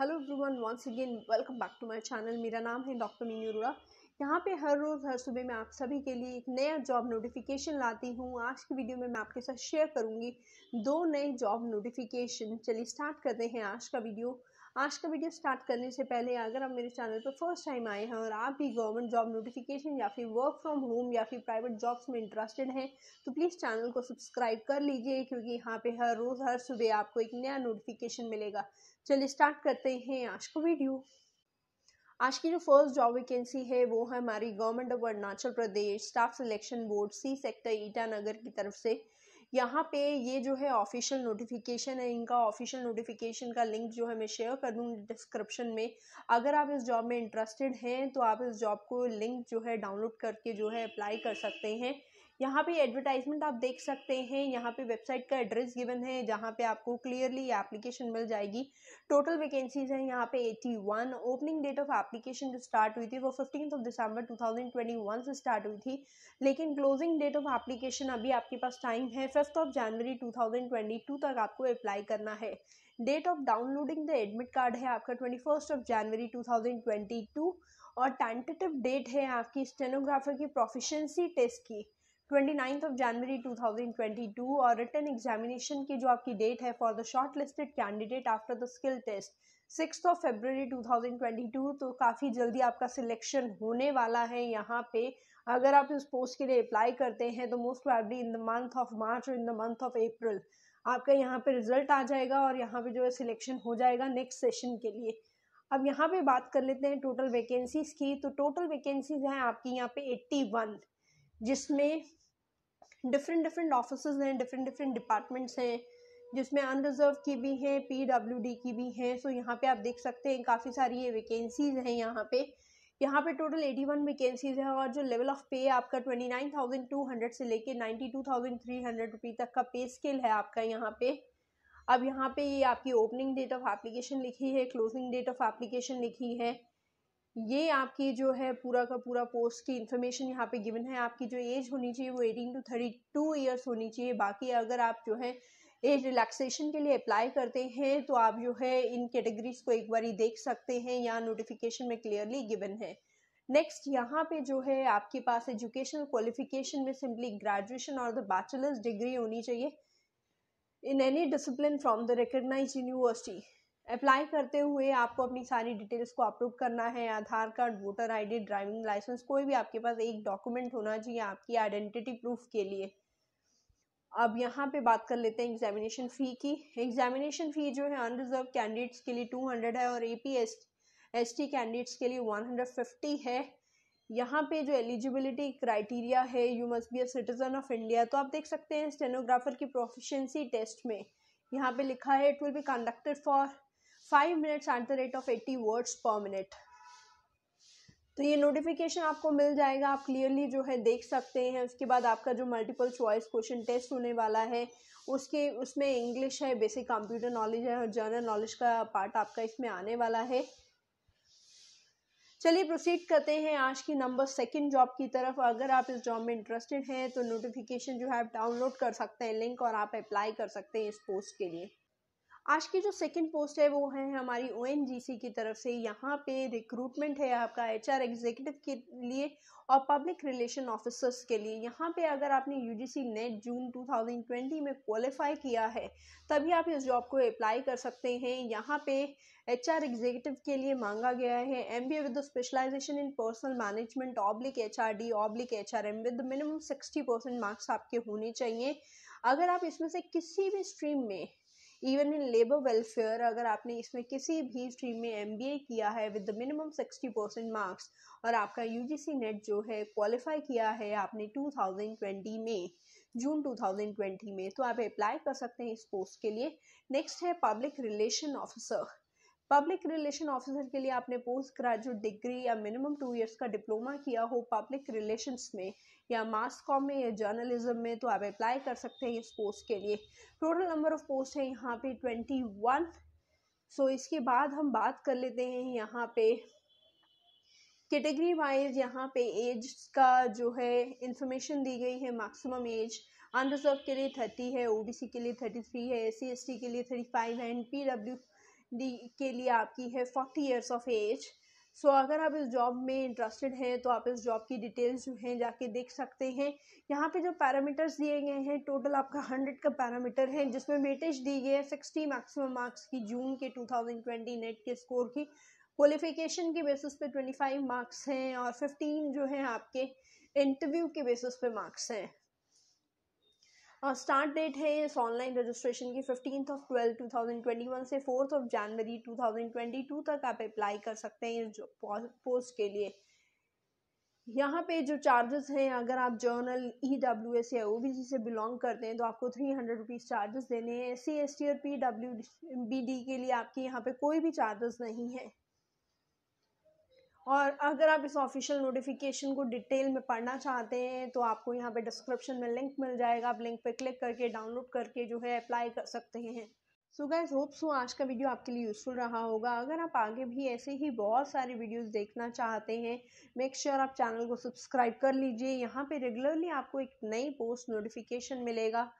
hello everyone once again welcome back to my channel मेरा नाम है डॉक्टर मीनू अरोड़ा यहाँ पे हर रोज़ हर सुबह मैं आप सभी के लिए एक नया जॉब नोटिफिकेशन लाती हूँ आज की वीडियो में मैं आपके साथ शेयर करूँगी दो नए जॉब नोटिफिकेशन चलिए स्टार्ट करते हैं आज का वीडियो आज का वीडियो स्टार्ट करने से पहले अगर आप मेरे चैनल पर फर्स्ट टाइम आए हैं और आप भी गवर्नमेंट जॉब नोटिफिकेशन या फिर वर्क फ्रॉम होम या फिर प्राइवेट जॉब्स में इंटरेस्टेड हैं तो प्लीज़ चैनल को सब्सक्राइब कर लीजिए क्योंकि यहाँ पे हर रोज़ हर सुबह आपको एक नया नोटिफिकेशन मिलेगा चलिए स्टार्ट करते हैं आज का वीडियो आज की जो फर्स्ट जॉब वैकेंसी है वो है हमारी government of Arunachal Pradesh staff selection board C sector Itanagar की तरफ से यहाँ पे ये जो है ऑफिशियल नोटिफिकेशन है इनका ऑफिशियल नोटिफिकेशन का लिंक जो है मैं शेयर कर दूँगी डिस्क्रिप्शन में अगर आप इस जॉब में इंटरेस्टेड हैं तो आप इस जॉब को लिंक जो है डाउनलोड करके जो है अप्लाई कर सकते हैं यहाँ पे एडवर्टाइजमेंट आप देख सकते हैं यहाँ पे वेबसाइट का एड्रेस गिवन है जहाँ पे आपको क्लियरली एप्लीकेशन मिल जाएगी टोटल वैकेंसीज हैं यहाँ पे 81 ओपनिंग डेट ऑफ एप्लीकेशन जो स्टार्ट हुई थी वो फिफ्टीन ऑफ दिसंबर 2021 से स्टार्ट हुई थी लेकिन क्लोजिंग डेट ऑफ एप्लीकेशन अभी आपके पास टाइम है फिफ्थ ऑफ जनवरी टू तक आपको अप्लाई करना है date of downloading the admit card है आपका twenty first of January two thousand twenty two और टेंटेटिव डेट है आपकी स्टेनोग्राफर की प्रोफिशेंसी टेस्ट की 29th ऑफ जनवरी 2022 और रिटर्न एग्जामिनेशन की जो आपकी डेट है for the short listed candidate after the skill test six of twenty 2022 तो काफ़ी जल्दी आपका सिलेक्शन होने वाला है यहाँ पे अगर आप इस पोस्ट के लिए अप्लाई करते हैं तो most probably in the month of March और in the month of April आपका यहाँ पे रिजल्ट आ जाएगा और यहाँ पे जो है सिलेक्शन हो जाएगा नेक्स्ट सेशन के लिए अब यहाँ पे बात कर लेते हैं टोटल वैकेंसीज की तो टोटल वैकेंसीज हैं आपकी यहाँ पे एट्टी जिसमें डिफरेंट डिफरेंट ऑफिस हैं डिफरेंट डिफरेंट डिपार्टमेंट्स हैं जिसमें अनरिजर्व की भी हैं पी डब्ल्यू डी की भी हैं सो यहाँ पे आप देख सकते हैं काफ़ी सारी ये वैकेंसीज़ हैं यहाँ पे यहाँ पे टोटल एटी वन वैकेंसीज़ हैं और जो लेवल ऑफ पे आपका twenty nine thousand two hundred से लेके ninety two thousand three hundred तक का पे स्केल है आपका यहाँ पे अब यहाँ पे ये आपकी ओपनिंग डेट ऑफ एप्लीकेशन लिखी है क्लोजिंग डेट ऑफ एप्लीकेशन लिखी है ये आपकी जो है पूरा का पूरा पोस्ट की इन्फॉर्मेशन यहाँ पे गिवन है आपकी जो एज होनी चाहिए वो eighteen to thirty two years होनी चाहिए बाकी अगर आप जो है एज रिलैक्सेशन के लिए अप्लाई करते हैं तो आप जो है इन कैटेगरीज को एक बार देख सकते हैं यहाँ नोटिफिकेशन में क्लियरली गिवन है नेक्स्ट यहाँ पे जो है आपके पास एजुकेशनल क्वालिफिकेशन में सिंपली ग्रेजुएशन और द बैचलर्स डिग्री होनी चाहिए in any discipline from the recognise university apply करते हुए आपको अपनी सारी डिटेल्स को अपलोड करना है Aadhaar card voter ID driving licence कोई भी आपके पास एक डॉक्यूमेंट होना चाहिए आपकी आइडेंटिटी प्रूफ के लिए अब यहाँ पे बात कर लेते हैं एग्जामिनेशन फ़ी की एग्जामिनेशन फ़ी जो है अनरिजर्व कैंडिडेट्स के लिए 200 है और A P S S T candidates के लिए 150 है यहाँ पे जो एलिजिबिलिटी क्राइटेरिया है you must be a citizen of India तो आप देख सकते हैं स्टेनोग्राफर की प्रोफिशेंसी टेस्ट में यहाँ पे लिखा है it will be conducted for five minutes at the rate of eighty words per minute तो ये नोटिफिकेशन आपको मिल जाएगा आप क्लियरली जो है देख सकते हैं उसके बाद आपका जो मल्टीपल चॉइस क्वेश्चन टेस्ट होने वाला है उसके उसमें इंग्लिश है बेसिक कंप्यूटर नॉलेज है और जनरल नॉलेज का पार्ट आपका इसमें आने वाला है चलिए प्रोसीड करते हैं आज की नंबर सेकंड जॉब की तरफ अगर आप इस जॉब में इंटरेस्टेड हैं तो नोटिफिकेशन जो है आप डाउनलोड कर सकते हैं लिंक और आप अप्लाई कर सकते हैं इस पोस्ट के लिए आज की जो सेकंड पोस्ट है वो है हमारी ओ की तरफ से यहाँ पे रिक्रूटमेंट है आपका एच आर एग्जीक्यूटिव के लिए और पब्लिक रिलेशन ऑफिसर्स के लिए यहाँ पे अगर आपने यू जी सी नेट जून 2020 में क्वालिफाई किया है तभी आप इस जॉब को अप्लाई कर सकते हैं यहाँ पे एच आर एग्जीक्यूटिव के लिए मांगा गया है M B A with specialisation in personnel management oblique H R D oblique H R M with minimum sixty percent marks आपके होने चाहिए अगर आप इसमें से किसी भी स्ट्रीम में इवन इन लेबर वेलफेयर अगर आपने इसमें किसी भी स्ट्रीम में एम किया है with the minimum sixty percent marks और आपका यू नेट जो है क्वालिफाई किया है आपने ट्वेंटी में जून 2020 में तो आप अप्लाई कर सकते हैं इस पोस्ट के लिए नेक्स्ट है public relation officer public relation officer के लिए आपने पोस्ट ग्रेजुएट डिग्री या मिनिमम टू इयर्स का डिप्लोमा किया हो पब्लिक रिलेशंस में या मास कॉम में या जर्नलिज्म में तो आप अप्लाई कर सकते हैं इस पोस्ट के लिए टोटल नंबर ऑफ पोस्ट है यहाँ पे ट्वेंटी वन सो इसके बाद हम बात कर लेते हैं यहाँ पे कैटेगरी वाइज यहाँ पे एज का जो है इंफॉर्मेशन दी गई है मैक्सिमम एज अनरिजर्व के लिए थर्टी है ओबीसी के लिए थर्टी थ्री है एस सी के लिए थर्टी फाइव है एंड पी डब्ल्यू डी के लिए आपकी है forty years of age so so, अगर आप इस जॉब में इंटरेस्टेड हैं तो आप इस जॉब की डिटेल्स जो हैं जाके देख सकते हैं यहाँ पे जो पैरामीटर्स दिए गए हैं टोटल आपका हंड्रेड का पैरामीटर है जिसमें वेटेज दी गई है सिक्सटी मैक्सिमम मार्क्स की जून के टू थाउजेंड ट्वेंटी नेट के स्कोर की क्वालिफिकेशन के बेसिस पे ट्वेंटी फाइव मार्क्स हैं और फिफ्टीन जो हैं आपके इंटरव्यू के बेसिस पे मार्क्स हैं और स्टार्ट डेट है इस ऑनलाइन रजिस्ट्रेशन की fifteen of twelve two thousand twenty one से fourth of January two thousand twenty two तक आप अप्लाई कर सकते हैं इस पोस्ट के लिए यहाँ पे जो चार्जेस हैं अगर आप जर्नल ई डब्ल्यू एस या ओ बी सी से बिलोंग करते हैं तो आपको थ्री हंड्रेड रुपीज़ चार्जेस देने हैं एस सी एस टी और पी डब्ल्यू बी डी के लिए आपके यहाँ पे कोई भी चार्जेस नहीं है और अगर आप इस ऑफिशियल नोटिफिकेशन को डिटेल में पढ़ना चाहते हैं तो आपको यहाँ पे डिस्क्रिप्शन में लिंक मिल जाएगा आप लिंक पे क्लिक करके डाउनलोड करके जो है अप्लाई कर सकते हैं सो गाइस होप सो आज का वीडियो आपके लिए यूज़फुल रहा होगा अगर आप आगे भी ऐसे ही बहुत सारे वीडियोस देखना चाहते हैं मेक श्योर sure आप चैनल को सब्सक्राइब कर लीजिए यहाँ पे रेगुलरली आपको एक नई पोस्ट नोटिफिकेशन मिलेगा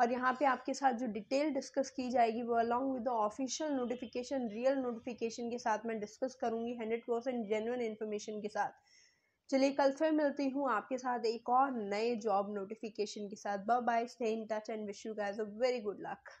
और यहाँ पे आपके साथ जो डिटेल डिस्कस की जाएगी वो along with the official notification real notification के साथ मैं डिस्कस करूँगी हंड्रेड परसेंट जेनुअन इन्फॉर्मेशन के साथ चलिए कल फिर मिलती हूँ आपके साथ एक और नए जॉब नोटिफिकेशन के साथ bye bye stay in touch and wish you guys a very good luck